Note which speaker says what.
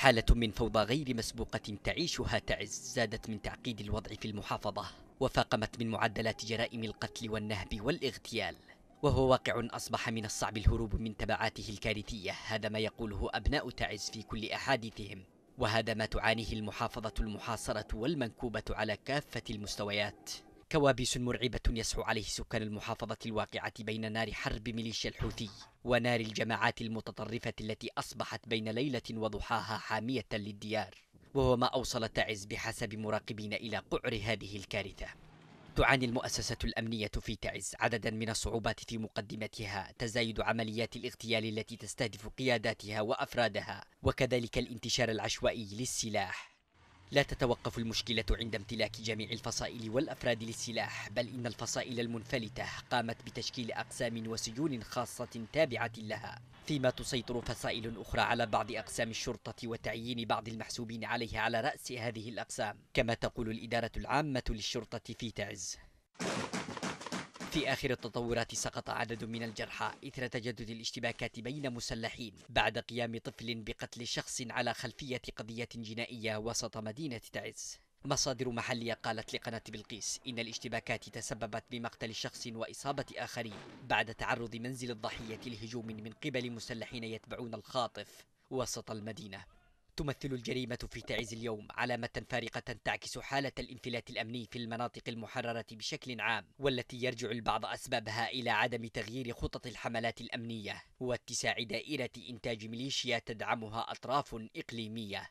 Speaker 1: حالة من فوضى غير مسبوقة تعيشها تعز زادت من تعقيد الوضع في المحافظة وفاقمت من معدلات جرائم القتل والنهب والاغتيال وهو واقع أصبح من الصعب الهروب من تبعاته الكارثية هذا ما يقوله أبناء تعز في كل أحاديثهم وهذا ما تعانيه المحافظة المحاصرة والمنكوبة على كافة المستويات كوابيس مرعبة يسحو عليه سكان المحافظة الواقعة بين نار حرب ميليشيا الحوثي ونار الجماعات المتطرفة التي أصبحت بين ليلة وضحاها حامية للديار وهو ما أوصل تعز بحسب مراقبين إلى قعر هذه الكارثة تعاني المؤسسة الأمنية في تعز عددا من الصعوبات في مقدمتها تزايد عمليات الاغتيال التي تستهدف قياداتها وأفرادها وكذلك الانتشار العشوائي للسلاح لا تتوقف المشكلة عند امتلاك جميع الفصائل والأفراد للسلاح بل إن الفصائل المنفلتة قامت بتشكيل أقسام وسجون خاصة تابعة لها فيما تسيطر فصائل أخرى على بعض أقسام الشرطة وتعيين بعض المحسوبين عليها على رأس هذه الأقسام كما تقول الإدارة العامة للشرطة في تعز في آخر التطورات سقط عدد من الجرحى إثر تجدد الاشتباكات بين مسلحين بعد قيام طفل بقتل شخص على خلفية قضية جنائية وسط مدينة تعز مصادر محلية قالت لقناة بلقيس إن الاشتباكات تسببت بمقتل شخص وإصابة آخرين بعد تعرض منزل الضحية لهجوم من قبل مسلحين يتبعون الخاطف وسط المدينة تمثل الجريمة في تعز اليوم علامة فارقة تعكس حالة الانفلات الأمني في المناطق المحررة بشكل عام والتي يرجع البعض أسبابها إلى عدم تغيير خطط الحملات الأمنية واتساع دائرة إنتاج ميليشيا تدعمها أطراف إقليمية